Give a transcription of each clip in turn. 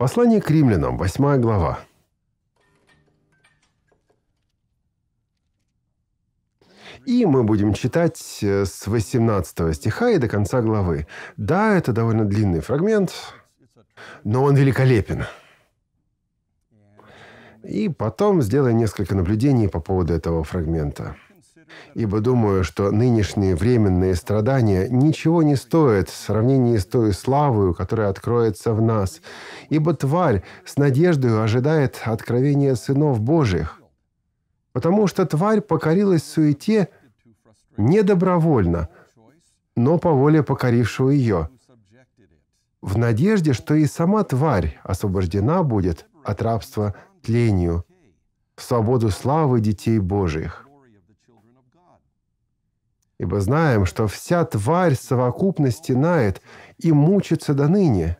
Послание к римлянам, 8 глава. И мы будем читать э, с 18 стиха и до конца главы. Да, это довольно длинный фрагмент, но он великолепен. И потом сделаем несколько наблюдений по поводу этого фрагмента ибо думаю, что нынешние временные страдания ничего не стоят в сравнении с той славою, которая откроется в нас, ибо тварь с надеждой ожидает откровения сынов Божьих, потому что тварь покорилась суете не добровольно, но по воле покорившего ее, в надежде, что и сама тварь освобождена будет от рабства тлению, в свободу славы детей Божьих ибо знаем, что вся тварь совокупно стенает и мучится до ныне.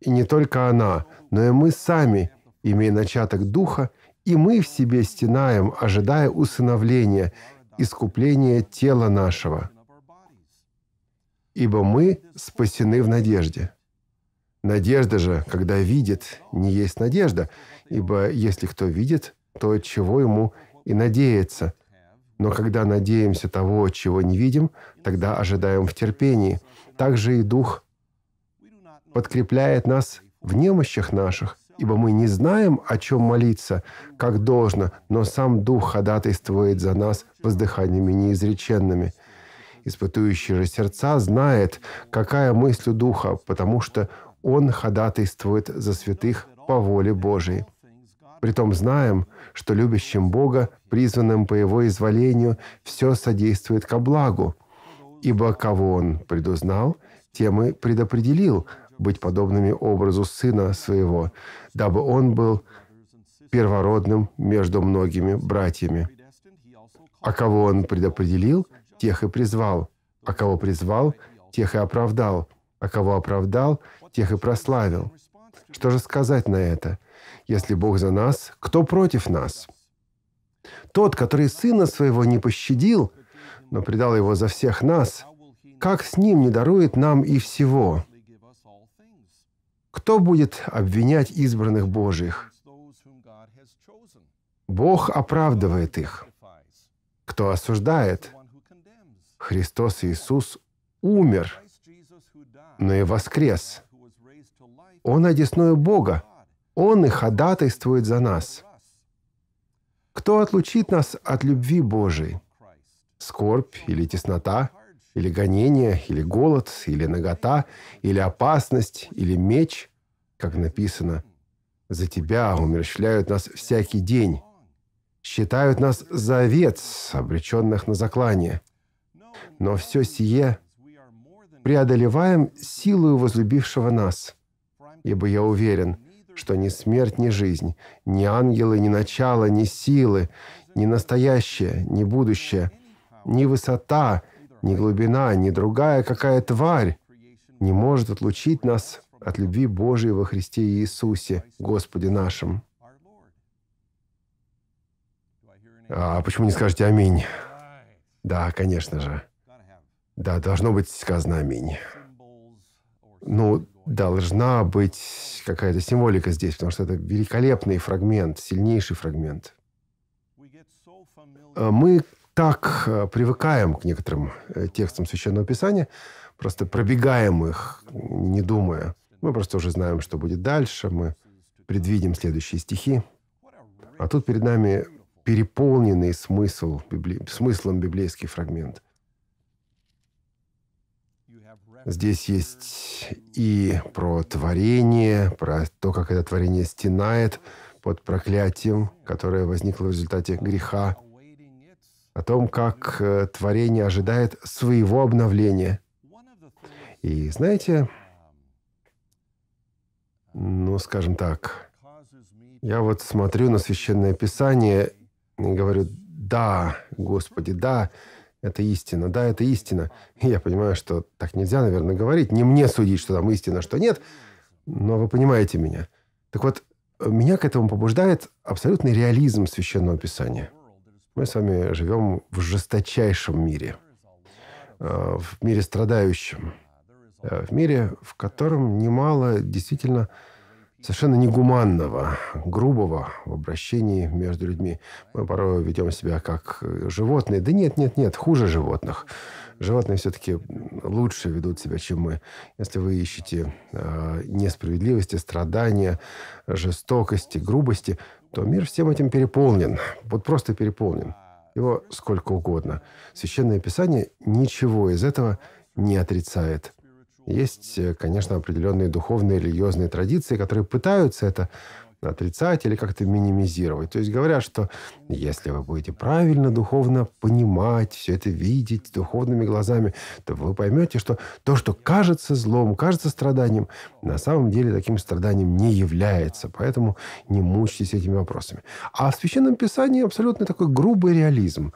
И не только она, но и мы сами, имея начаток Духа, и мы в себе стенаем, ожидая усыновления, искупления тела нашего. Ибо мы спасены в надежде. Надежда же, когда видит, не есть надежда, ибо если кто видит, то от чего ему и надеется – но когда надеемся того, чего не видим, тогда ожидаем в терпении. Также и Дух подкрепляет нас в немощах наших, ибо мы не знаем, о чем молиться, как должно, но сам Дух ходатайствует за нас воздыханиями неизреченными. Испытующий же сердца знает, какая мысль у Духа, потому что Он ходатайствует за святых по воле Божией. Притом знаем, что любящим Бога, призванным по Его изволению, все содействует ко благу. Ибо кого Он предузнал, тем и предопределил быть подобными образу Сына Своего, дабы Он был первородным между многими братьями. А кого Он предопределил, тех и призвал. А кого призвал, тех и оправдал. А кого оправдал, тех и прославил. Что же сказать на это – если Бог за нас, кто против нас? Тот, который сына своего не пощадил, но предал его за всех нас, как с ним не дарует нам и всего? Кто будет обвинять избранных Божьих? Бог оправдывает их. Кто осуждает? Христос Иисус умер, но и воскрес. Он одесную Бога, он и ходатайствует за нас. Кто отлучит нас от любви Божией? Скорбь или теснота, или гонение, или голод, или нагота, или опасность, или меч, как написано. За тебя умерщвляют нас всякий день. Считают нас за овец, обреченных на заклание. Но все сие преодолеваем силою возлюбившего нас. Ибо я уверен – что ни смерть, ни жизнь, ни ангелы, ни начало, ни силы, ни настоящее, ни будущее, ни высота, ни глубина, ни другая какая тварь не может отлучить нас от любви Божией во Христе Иисусе, Господе нашим. А почему не скажете «Аминь»? Да, конечно же. Да, должно быть сказано «Аминь». Ну, должна быть какая-то символика здесь, потому что это великолепный фрагмент, сильнейший фрагмент. Э, мы так э, привыкаем к некоторым э, текстам Священного Писания, просто пробегаем их, не думая. Мы просто уже знаем, что будет дальше, мы предвидим следующие стихи. А тут перед нами переполненный смысл, библи... смыслом библейский фрагмент – Здесь есть и про творение, про то, как это творение стенает под проклятием, которое возникло в результате греха, о том, как э, творение ожидает своего обновления. И знаете, ну, скажем так, я вот смотрю на Священное Писание и говорю, да, Господи, да, это истина. Да, это истина. я понимаю, что так нельзя, наверное, говорить. Не мне судить, что там истина, что нет. Но вы понимаете меня. Так вот, меня к этому побуждает абсолютный реализм Священного Писания. Мы с вами живем в жесточайшем мире. Э, в мире страдающем. Э, в мире, в котором немало действительно совершенно негуманного, грубого в обращении между людьми. Мы порой ведем себя как э, животные. Да нет, нет, нет, хуже животных. Животные все-таки лучше ведут себя, чем мы. Если вы ищете э, несправедливости, страдания, жестокости, грубости, то мир всем этим переполнен. Вот просто переполнен. Его сколько угодно. Священное Писание ничего из этого не отрицает. Есть, э, конечно, определенные духовные, религиозные традиции, которые пытаются это отрицать или как-то минимизировать. То есть говорят, что если вы будете правильно духовно понимать, все это видеть духовными глазами, то вы поймете, что то, что кажется злом, кажется страданием, на самом деле таким страданием не является. Поэтому не мучьтесь этими вопросами. А в Священном Писании абсолютно такой грубый реализм.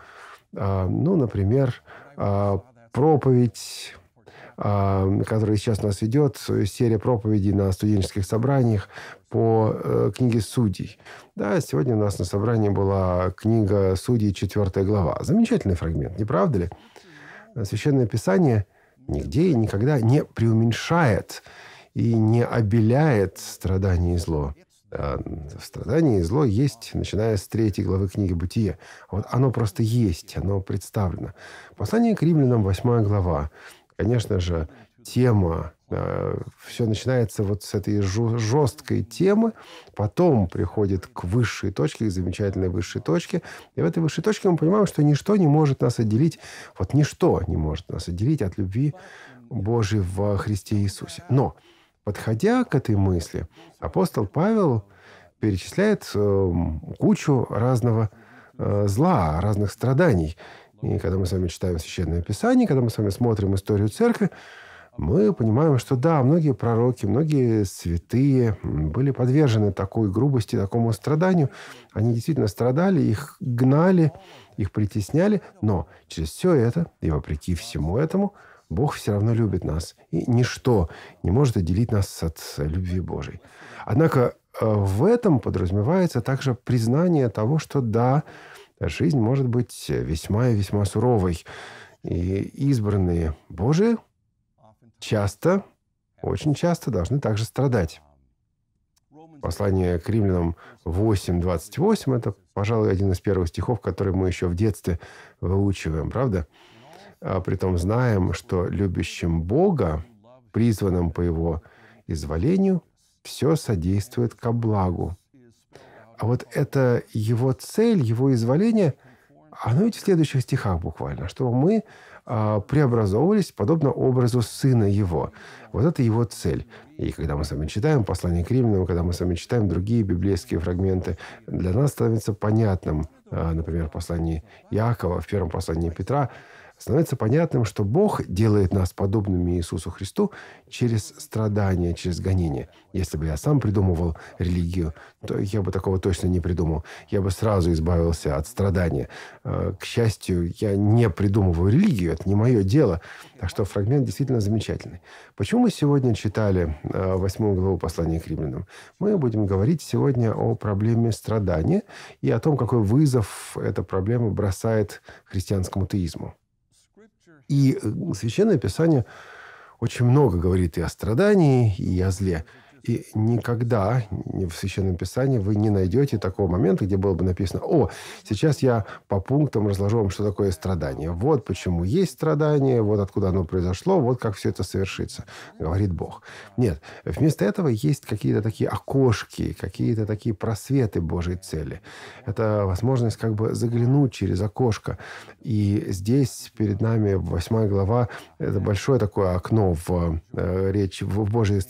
А, ну, например, а, проповедь а, который сейчас нас ведет серия проповедей на студенческих собраниях по э, книге «Судей». Да, сегодня у нас на собрании была книга «Судей. Четвертая глава». Замечательный фрагмент, не правда ли? Священное Писание нигде и никогда не преуменьшает и не обеляет страдания и зло. Страдание и зло есть, начиная с третьей главы книги «Бытие». Вот оно просто есть, оно представлено. Послание к римлянам, 8 глава, конечно же, тема. Э, Все начинается вот с этой жесткой темы, потом приходит к высшей точке, к замечательной высшей точке. И в этой высшей точке мы понимаем, что ничто не может нас отделить, вот ничто не может нас отделить от любви Божьей во Христе Иисусе. Но, подходя к этой мысли, апостол Павел перечисляет э, кучу разного э, зла, разных страданий, и когда мы с вами читаем Священное Писание, когда мы с вами смотрим историю церкви, мы понимаем, что да, многие пророки, многие святые были подвержены такой грубости, такому страданию. Они действительно страдали, их гнали, их притесняли, но через все это и вопреки всему этому Бог все равно любит нас, и ничто не может отделить нас от любви Божией. Однако э, в этом подразумевается также признание того, что да, а жизнь может быть весьма и весьма суровой. И избранные Божии часто, очень часто должны также страдать. Послание к римлянам 8.28 – это, пожалуй, один из первых стихов, который мы еще в детстве выучиваем, правда? А притом знаем, что любящим Бога, призванным по его изволению, все содействует ко благу, а вот это его цель, его изволение, оно ведь в следующих стихах буквально, что мы а, преобразовывались подобно образу Сына Его. Вот это его цель. И когда мы с вами читаем послание к римлянам, когда мы с вами читаем другие библейские фрагменты, для нас становится понятным, а, например, послание Якова, в первом послании Петра, становится понятным, что Бог делает нас подобными Иисусу Христу через страдания, через гонения. Если бы я сам придумывал религию, то я бы такого точно не придумал. Я бы сразу избавился от страдания. Э, к счастью, я не придумываю религию, это не мое дело. Так что фрагмент действительно замечательный. Почему мы сегодня читали э, восьмую главу послания к римлянам? Мы будем говорить сегодня о проблеме страдания и о том, какой вызов эта проблема бросает христианскому теизму. И э, Священное Писание очень много говорит и о страдании, и о зле. И никогда в Священном Писании вы не найдете такого момента, где было бы написано, о, сейчас я по пунктам разложу вам, что такое страдание. Вот почему есть страдание, вот откуда оно произошло, вот как все это совершится, говорит Бог. Нет, вместо этого есть какие-то такие окошки, какие-то такие просветы Божьей цели. Это возможность как бы заглянуть через окошко. И здесь перед нами восьмая глава, это большое такое окно в э, речь, в Божьей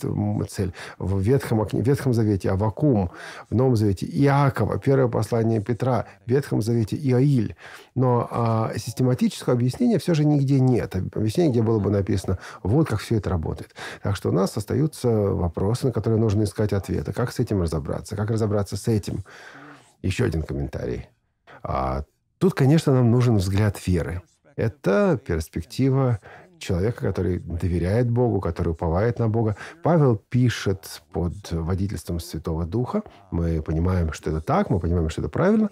цель в Ветхом, Ветхом Завете Авакум, в Новом Завете Иакова, первое послание Петра, в Ветхом Завете Иоиль, Но а, систематического объяснения все же нигде нет. Объяснение, где было бы написано, вот как все это работает. Так что у нас остаются вопросы, на которые нужно искать ответы. Как с этим разобраться? Как разобраться с этим? Еще один комментарий. А, тут, конечно, нам нужен взгляд веры. Это перспектива человека, который доверяет Богу, который уповает на Бога. Павел пишет под водительством Святого Духа. Мы понимаем, что это так, мы понимаем, что это правильно.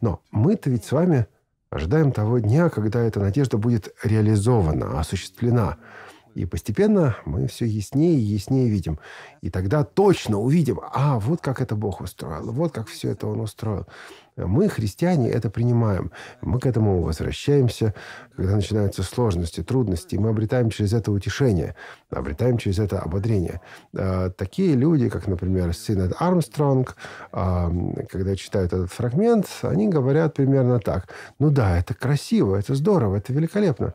Но мы-то ведь с вами ожидаем того дня, когда эта надежда будет реализована, осуществлена. И постепенно мы все яснее и яснее видим. И тогда точно увидим, а вот как это Бог устроил, вот как все это Он устроил. Мы, христиане, это принимаем. Мы к этому возвращаемся, когда начинаются сложности, трудности. Мы обретаем через это утешение, обретаем через это ободрение. А, такие люди, как, например, Синет Армстронг, а, когда читают этот фрагмент, они говорят примерно так. Ну да, это красиво, это здорово, это великолепно.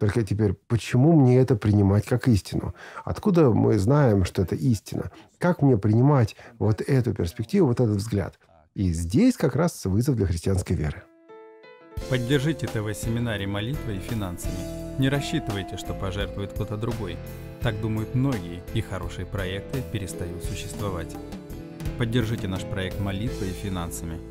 Только теперь, почему мне это принимать как истину? Откуда мы знаем, что это истина? Как мне принимать вот эту перспективу, вот этот взгляд? И здесь как раз вызов для христианской веры. Поддержите ТВ-семинарий молитвой и финансами. Не рассчитывайте, что пожертвует кто-то другой. Так думают многие, и хорошие проекты перестают существовать. Поддержите наш проект молитвой и финансами –